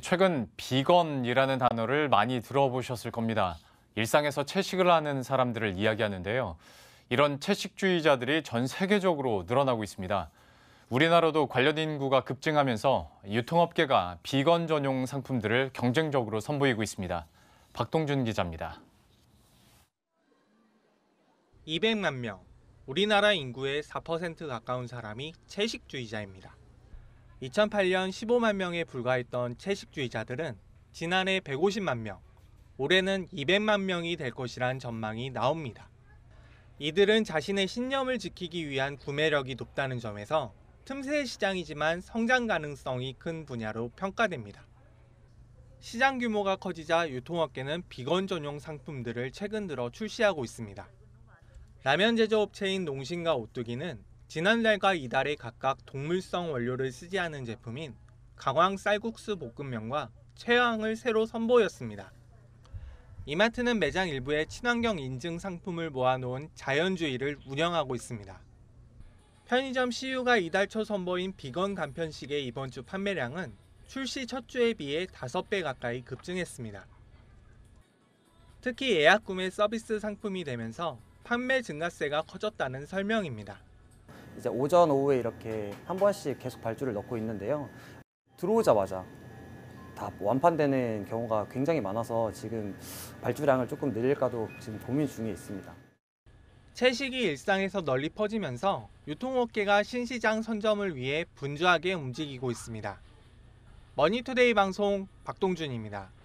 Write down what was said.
최근 비건이라는 단어를 많이 들어보셨을 겁니다. 일상에서 채식을 하는 사람들을 이야기하는데요. 이런 채식주의자들이 전 세계적으로 늘어나고 있습니다. 우리나라도 관련 인구가 급증하면서 유통업계가 비건 전용 상품들을 경쟁적으로 선보이고 있습니다. 박동준 기자입니다. 200만 명, 우리나라 인구의 4% 가까운 사람이 채식주의자입니다. 2008년 15만 명에 불과했던 채식주의자들은 지난해 150만 명, 올해는 200만 명이 될 것이란 전망이 나옵니다. 이들은 자신의 신념을 지키기 위한 구매력이 높다는 점에서 틈새 시장이지만 성장 가능성이 큰 분야로 평가됩니다. 시장 규모가 커지자 유통업계는 비건 전용 상품들을 최근 들어 출시하고 있습니다. 라면 제조업체인 농신과 오뚜기는 지난달과 이달에 각각 동물성 원료를 쓰지 않은 제품인 강황 쌀국수 볶음면과 최왕을 새로 선보였습니다. 이마트는 매장 일부에 친환경 인증 상품을 모아놓은 자연주의를 운영하고 있습니다. 편의점 CU가 이달 초 선보인 비건 간편식의 이번 주 판매량은 출시 첫 주에 비해 5배 가까이 급증했습니다. 특히 예약 구매 서비스 상품이 되면서 판매 증가세가 커졌다는 설명입니다. 이제 오전 오후에 이렇게 한 번씩 계속 발주를 넣고 있는데요. 들어오자마자 다 완판되는 경우가 굉장히 많아서 지금 발주량을 조금 늘릴까도 지금 고민 중에 있습니다. 채식이 일상에서 널리 퍼지면서 유통업계가 신시장 선점을 위해 분주하게 움직이고 있습니다. 머니투데이 방송 박동준입니다.